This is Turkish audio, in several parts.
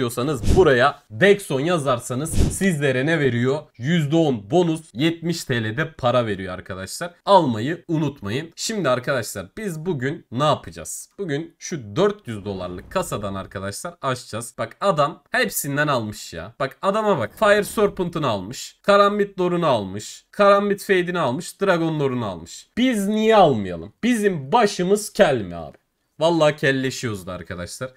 istiyorsanız buraya Dexon yazarsanız sizlere ne veriyor? %10 bonus 70 TL'de para veriyor arkadaşlar. Almayı unutmayın. Şimdi arkadaşlar biz bugün ne yapacağız? Bugün şu 400 dolarlık kasadan arkadaşlar açacağız. Bak adam hepsinden almış ya. Bak adama bak. Fire Serpent'ını almış. Karambit Door'unu almış. Karambit Fade'ini almış. Dragon Door'unu almış. Biz niye almayalım? Bizim başımız kel mi abi? Vallahi kelleşiyoruz da arkadaşlar.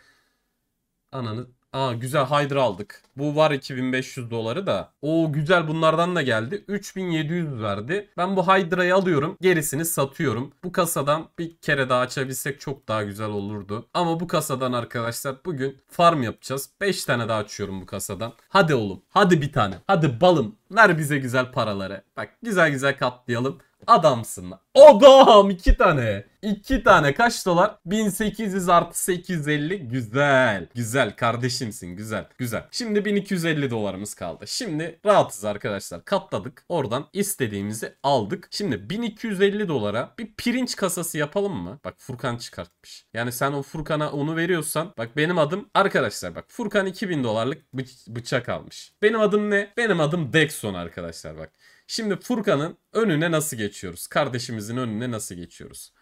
Ananı Aa güzel Hydra aldık. Bu var 2500 doları da. O güzel bunlardan da geldi. 3700 verdi. Ben bu Hydra'yı alıyorum. Gerisini satıyorum. Bu kasadan bir kere daha açabilsek çok daha güzel olurdu. Ama bu kasadan arkadaşlar bugün farm yapacağız. 5 tane daha açıyorum bu kasadan. Hadi oğlum. Hadi bir tane. Hadi balım. Ver bize güzel paraları. Bak güzel güzel katlayalım. Adamsın. Adam iki tane. İki tane kaç dolar? 1800 artı 850. Güzel. Güzel kardeşimsin. Güzel. Güzel. Şimdi 1250 dolarımız kaldı. Şimdi rahatız arkadaşlar. Katladık. Oradan istediğimizi aldık. Şimdi 1250 dolara bir pirinç kasası yapalım mı? Bak Furkan çıkartmış. Yani sen o Furkan'a onu veriyorsan. Bak benim adım arkadaşlar bak. Furkan 2000 dolarlık bıçak almış. Benim adım ne? Benim adım Dexon arkadaşlar bak. Şimdi Furkan'ın önüne nasıl geçiyoruz? Kardeşimizin önüne nasıl geçiyoruz?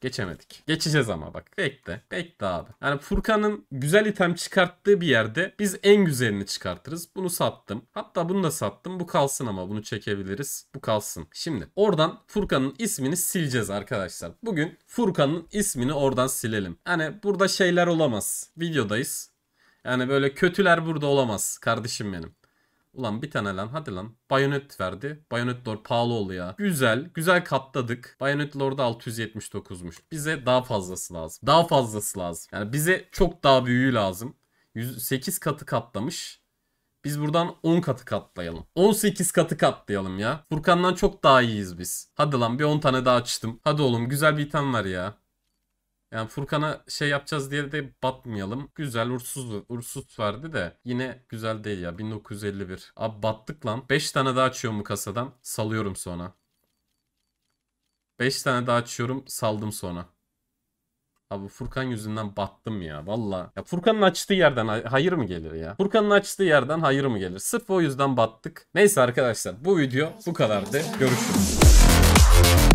Geçemedik. Geçeceğiz ama bak. Bekle. Bekle abi. Yani Furkan'ın güzel item çıkarttığı bir yerde biz en güzelini çıkartırız. Bunu sattım. Hatta bunu da sattım. Bu kalsın ama bunu çekebiliriz. Bu kalsın. Şimdi oradan Furkan'ın ismini sileceğiz arkadaşlar. Bugün Furkan'ın ismini oradan silelim. Yani burada şeyler olamaz. Videodayız. Yani böyle kötüler burada olamaz kardeşim benim. Ulan bir tane lan hadi lan. Bayonet verdi. Bayonet Lord pahalı oldu ya. Güzel. Güzel katladık. Bayonet Lord 679'muş. Bize daha fazlası lazım. Daha fazlası lazım. Yani bize çok daha büyüğü lazım. 108 katı katlamış. Biz buradan 10 katı katlayalım. 18 katı katlayalım ya. Furkan'dan çok daha iyiyiz biz. Hadi lan bir 10 tane daha açtım. Hadi oğlum güzel bir item var ya. Yani Furkan'a şey yapacağız diye de batmayalım. Güzel ursuz ursuz verdi de yine güzel değil ya 1951. Abi battık lan. 5 tane daha açıyorum bu kasadan. Salıyorum sonra. 5 tane daha açıyorum saldım sonra. Abi Furkan yüzünden battım ya valla. Ya Furkan'ın açtığı yerden hayır mı gelir ya? Furkan'ın açtığı yerden hayır mı gelir? Sırf o yüzden battık. Neyse arkadaşlar bu video bu kadardı. Görüşürüz.